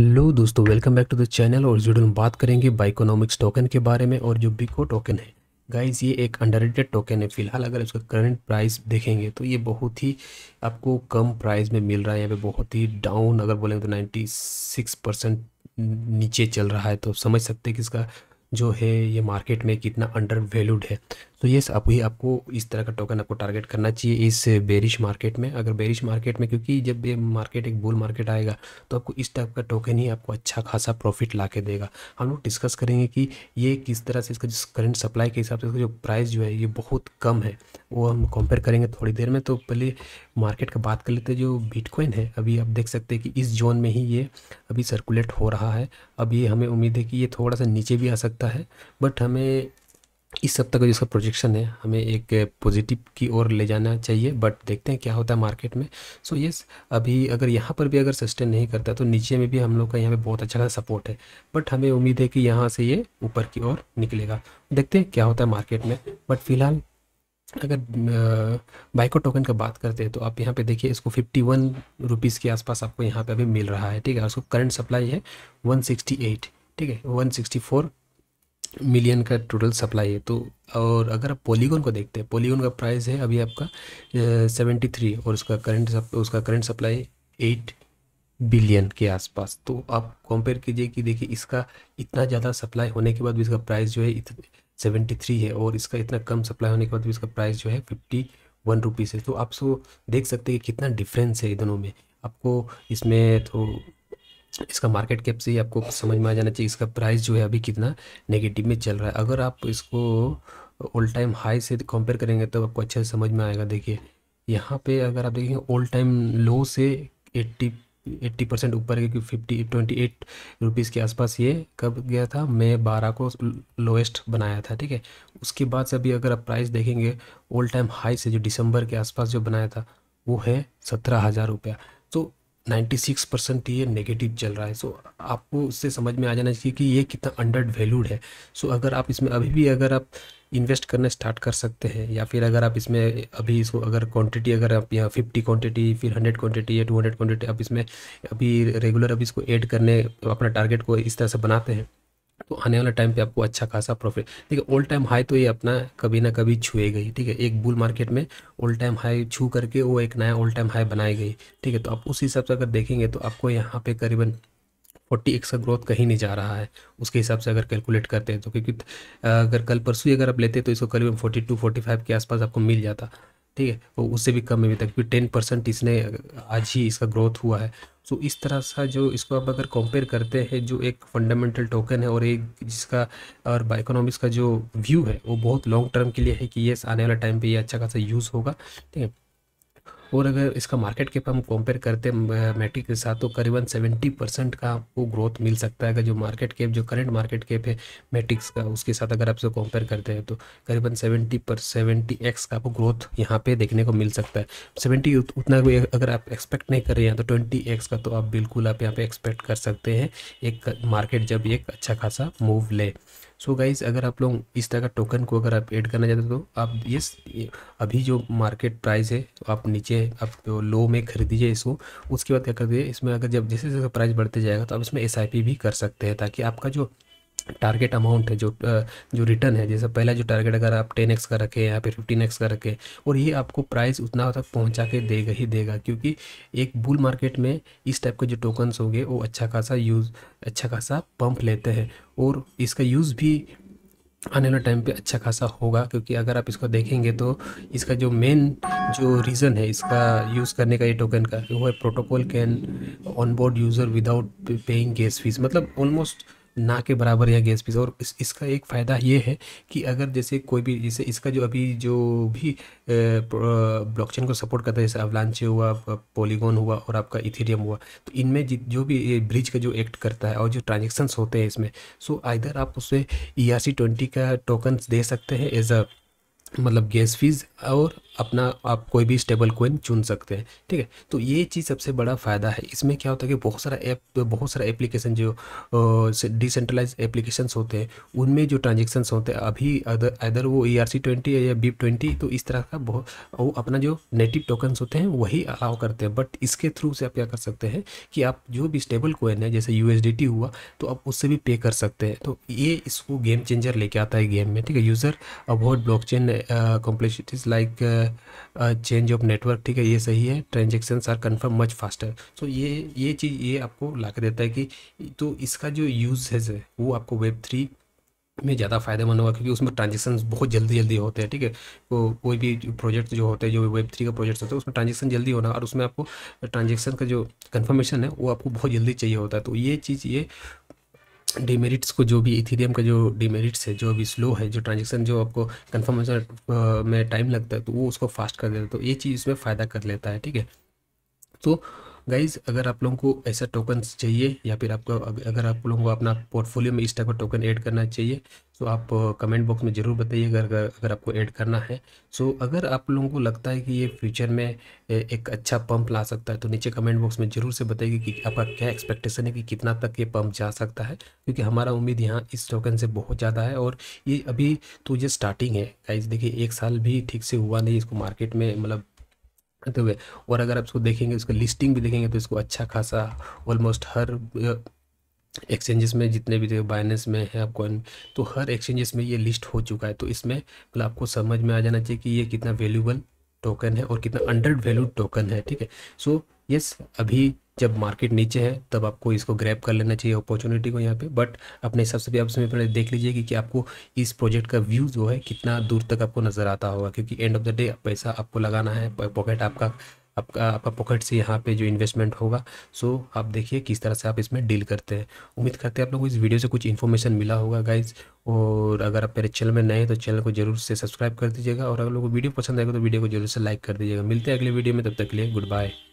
hello दोस्तों welcome back to the channel और जुड़े हम बात करेंगे बाइकोनॉमिक्स टोकन के बारे में और जो बिको टोकन है गाइस ये एक अंडर टोकन है फिलहाल अगर इसका करंट प्राइस देखेंगे तो ये बहुत ही आपको कम प्राइस में मिल रहा है यहाँ पे बहुत ही डाउन अगर बोलेंगे तो सिक्स परसेंट नीचे चल रहा है तो समझ सकते हैं कि इसका जो है ये मार्केट में कितना अंडर वैल्यूड है तो ये आप ही आपको इस तरह का टोकन आपको टारगेट करना चाहिए इस बेरिश मार्केट में अगर बेरिश मार्केट में क्योंकि जब ये मार्केट एक बुल मार्केट आएगा तो आपको इस टाइप का टोकन ही आपको अच्छा खासा प्रॉफिट ला के देगा हम लोग डिस्कस करेंगे कि ये किस तरह से इसका जिस करंट सप्लाई के हिसाब से इसका जो प्राइस जो है ये बहुत कम है वो हम कंपेयर करेंगे थोड़ी देर में तो पहले मार्केट का बात कर लेते जो बिटकॉइन है अभी आप देख सकते हैं कि इस जोन में ही ये अभी सर्कुलेट हो रहा है अब ये हमें उम्मीद है कि ये थोड़ा सा नीचे भी आ सकता है बट हमें इस सप्ताह का जो इसका प्रोजेक्शन है हमें एक पॉजिटिव की ओर ले जाना चाहिए बट देखते हैं क्या होता है मार्केट में सो so यस yes, अभी अगर यहाँ पर भी अगर सस्टेन नहीं करता तो नीचे में भी हम लोग का यहाँ पे बहुत अच्छा खासा सपोर्ट है बट हमें उम्मीद है कि यहाँ से ये ऊपर की ओर निकलेगा देखते हैं क्या होता है मार्केट में बट फिलहाल अगर बाइको टोकन का बात करते हैं तो आप यहाँ पे देखिए इसको फिफ्टी वन रुपीज़ के आसपास आपको यहाँ पे अभी मिल रहा है ठीक है उसको करंट सप्लाई है वन सिक्सटी एट ठीक है वन सिक्सटी फोर मिलियन का टोटल सप्लाई है तो और अगर आप पॉलीगॉन को देखते हैं पोलीगोन का प्राइस है अभी आपका सेवेंटी थ्री और उसका करंट उसका करंट सप्लाई एट बिलियन के आसपास तो आप कंपेयर कीजिए कि देखिए इसका इतना ज़्यादा सप्लाई होने के बाद भी इसका प्राइस जो है सेवेंटी थ्री है और इसका इतना कम सप्लाई होने के बाद भी इसका प्राइस जो है फिफ्टी वन रुपीज़ है तो आप सो देख सकते हैं कि कितना डिफरेंस है दोनों में आपको इसमें तो इसका मार्केट कैप से ही आपको समझ में आ जाना चाहिए इसका प्राइस जो है अभी कितना नेगेटिव में चल रहा है अगर आप इसको ऑल टाइम हाई से कंपेयर करेंगे तो आपको अच्छे से समझ में आएगा देखिए यहाँ पे अगर आप देखेंगे ऑल टाइम लो से एट्टी एट्टी परसेंट ऊपर क्योंकि फिफ्टी ट्वेंटी एट रुपीज़ के आसपास ये कब गया था मई बारह को लोएस्ट बनाया था ठीक है उसके बाद से अभी अगर आप प्राइस देखेंगे ऑल टाइम हाई से जो दिसंबर के आसपास जो बनाया था वो है सत्रह हज़ार रुपया 96 परसेंट ये नेगेटिव चल रहा है सो so, आपको उससे समझ में आ जाना चाहिए कि ये कितना अंडर वैल्यूड है सो so, अगर आप इसमें अभी भी अगर आप इन्वेस्ट करना स्टार्ट कर सकते हैं या फिर अगर आप इसमें अभी इसको अगर क्वांटिटी अगर आप यहाँ फिफ्टी क्वांटिटी फिर हंड्रेड क्वांटिटी या टू हंड्रेड क्वांटिटी आप इसमें अभी रेगुलर अभी इसको ऐड करने अपना टारगेट को इस तरह से बनाते हैं तो आने वाला टाइम पे आपको अच्छा खासा प्रॉफिट देखिए ओल्ड टाइम हाई तो ये अपना कभी ना कभी छुए गई ठीक है एक बुल मार्केट में ओल्ड टाइम हाई छू करके वो एक नया ओल्ड टाइम हाई बनाई गई ठीक है तो आप उस हिसाब से अगर देखेंगे तो आपको यहाँ पे करीबन फोर्टी एक्स का ग्रोथ कहीं नहीं जा रहा है उसके हिसाब से अगर कैलकुलेट करते हैं तो क्योंकि अगर कल परसों अगर आप लेते तो इसको करीबन फोर्टी टू फोर्टी फाइव के आसपास आपको मिल जाता ठीक है और उससे भी कम में तक भी टेन परसेंट इसने आज ही इसका ग्रोथ हुआ है सो तो इस तरह सा जो इसको आप अगर कंपेयर करते हैं जो एक फंडामेंटल टोकन है और एक जिसका और बाइकोनॉमिक्स का जो व्यू है वो बहुत लॉन्ग टर्म के लिए है कि ये आने वाला टाइम पर ये अच्छा खासा यूज़ होगा ठीक है और अगर इसका मार्केट कैप हम कंपेयर करते हैं मैट्रिक के साथ तो करीबन सेवेंटी परसेंट का आपको ग्रोथ मिल सकता है अगर जो मार्केट कैप जो करंट मार्केट कैप है मैट्रिक्स का उसके साथ अगर आप इसको कंपेयर करते हैं तो करीबन सेवेंटी पर सेवेंटी एक्स का आपको ग्रोथ यहाँ पे देखने को मिल सकता है सेवेंटी उतना अगर आप एक्सपेक्ट नहीं कर रहे हैं तो ट्वेंटी एक्स का तो आप बिल्कुल आप यहाँ पर एक्सपेक्ट कर सकते हैं एक मार्केट जब एक अच्छा खासा मूव ले सो so गाइज़ अगर आप लोग इस तरह का टोकन को अगर आप ऐड करना चाहते हो तो आप ये अभी जो मार्केट प्राइस है आप नीचे आप तो लो में खरीदीजिए इसको उसके बाद क्या कर दीजिए इसमें अगर जब जैसे जैसे प्राइस बढ़ते जाएगा तो आप इसमें एस भी कर सकते हैं ताकि आपका जो टारगेट अमाउंट है जो जो रिटर्न है जैसे पहला जो टारगेट अगर आप टेन एक्स का रखें या फिर फिफ्टीन एक्स का रखें और ये आपको प्राइस उतना तक पहुंचा के देगा ही देगा क्योंकि एक बुल मार्केट में इस टाइप के जो टोकन्स होंगे वो अच्छा खासा यूज़ अच्छा खासा पंप लेते हैं और इसका यूज़ भी आने वाले टाइम पे अच्छा खासा होगा क्योंकि अगर आप इसको देखेंगे तो इसका जो मेन जो रीज़न है इसका यूज़ करने का ये टोकन का वो है protocol can onboard user without paying gas fees मतलब ऑलमोस्ट ना के बराबर यह गैस फीस और इस, इसका एक फ़ायदा ये है कि अगर जैसे कोई भी जैसे इसका जो अभी जो भी ब्लॉकचेन को सपोर्ट करता है जैसे अवलांचे हुआ पोलीगोन हुआ और आपका इथेरियम हुआ तो इनमें जो भी ब्रिज का जो एक्ट करता है और जो ट्रांजेक्शन्स होते हैं इसमें सो आइधर आप उसे ई आर सी ट्वेंटी का टोकन दे सकते हैं एज अ मतलब गैस फीस और अपना आप कोई भी स्टेबल कोइन चुन सकते हैं ठीक है तो ये चीज़ सबसे बड़ा फ़ायदा है इसमें क्या होता है कि बहुत सारा ऐप बहुत सारा एप्लीकेशन जो डिसेंट्रलाइज एप्लीकेशंस होते हैं उनमें जो ट्रांजेक्शन्स होते हैं अभी अदर वो ई आर सी ट्वेंटी या बीप ट्वेंटी तो इस तरह का बहुत वो अपना जो नेटिव टोकन्स होते हैं वही अलाउ करते हैं बट इसके थ्रू से आप क्या कर सकते हैं कि आप जो भी स्टेबल कोइन है जैसे यू हुआ तो आप उससे भी पे कर सकते हैं तो ये इसको गेम चेंजर लेके आता है गेम में ठीक है user blockchain complexities like change of network ठीक है ये सही है transaction are confirm much faster so ये ये चीज़ ये आपको ला देता है कि तो इसका जो यूज़ है वो आपको वेब थ्री में ज़्यादा फायदेमंद होगा क्योंकि उसमें ट्रांजेक्शन बहुत जल्दी जल्दी होते हैं ठीक है तो कोई भी प्रोजेक्ट जो होते हैं जो वेब थ्री का प्रोजेक्ट होता है उसमें ट्रांजेक्शन जल्दी होना और उसमें आपको ट्रांजेक्शन का जो कन्फर्मेशन है वो आपको बहुत जल्दी चाहिए होता है तो ये चीज़ ये डीमेरिट्स को जो भी इथीरियम का जो डीमेरिट्स है जो अभी स्लो है जो ट्रांजेक्शन जो आपको कन्फर्मेशन में टाइम लगता है तो वो उसको फास्ट कर देता है तो ये चीज़ इसमें फ़ायदा कर लेता है ठीक है तो गाइज अगर आप लोगों को ऐसा टोकन चाहिए या फिर आपको अगर आप लोगों को अपना पोर्टफोलियो में इस टाइप का टोकन ऐड करना चाहिए तो आप कमेंट बॉक्स में ज़रूर बताइए अगर अगर आपको ऐड करना है सो अगर आप लोगों को लगता है कि ये फ्यूचर में एक अच्छा पंप ला सकता है तो नीचे कमेंट बॉक्स में ज़रूर से बताइए कि आपका क्या एक्सपेक्टेशन है कि कितना तक ये पंप जा सकता है क्योंकि हमारा उम्मीद यहाँ इस टोकन से बहुत ज़्यादा है और ये अभी तो ये स्टार्टिंग है गाइज देखिए एक साल भी ठीक से हुआ नहीं इसको मार्केट में मतलब करते हुए और अगर आप इसको देखेंगे इसका लिस्टिंग भी देखेंगे तो इसको अच्छा खासा ऑलमोस्ट हर एक्सचेंजेस में जितने भी बाइनेंस में है आप कॉइन तो हर एक्सचेंजेस में ये लिस्ट हो चुका है तो इसमें मतलब आपको समझ में आ जाना चाहिए कि ये कितना वैल्यूबल टोकन है और कितना अंडर वैल्यू टोकन है ठीक है सो यस अभी जब मार्केट नीचे है तब आपको इसको ग्रैप कर लेना चाहिए अपॉर्चुनिटी को यहाँ पे बट अपने हिसाब से भी आप समय पहले देख लीजिए कि, कि आपको इस प्रोजेक्ट का व्यू जो है कितना दूर तक आपको नज़र आता होगा क्योंकि एंड ऑफ द डे पैसा आपको लगाना है पॉकेट आपका आपका आपका पॉकेट से यहाँ पे जो इन्वेस्टमेंट होगा सो आप देखिए किस तरह से आप इसमें डील करते हैं उम्मीद करते हैं आप लोगों को इस वीडियो से कुछ इन्फॉर्मेशन मिला होगा गाइज और अगर आप मेरे चैनल में नए हैं तो चैनल को जरूर से सब्सक्राइब कर दीजिएगा और अगर लोगों को वीडियो पसंद आएगा तो वीडियो को जरूर से लाइक कर दीजिएगा मिलते हैं अगले वीडियो में तब तक के लिए गुड बाय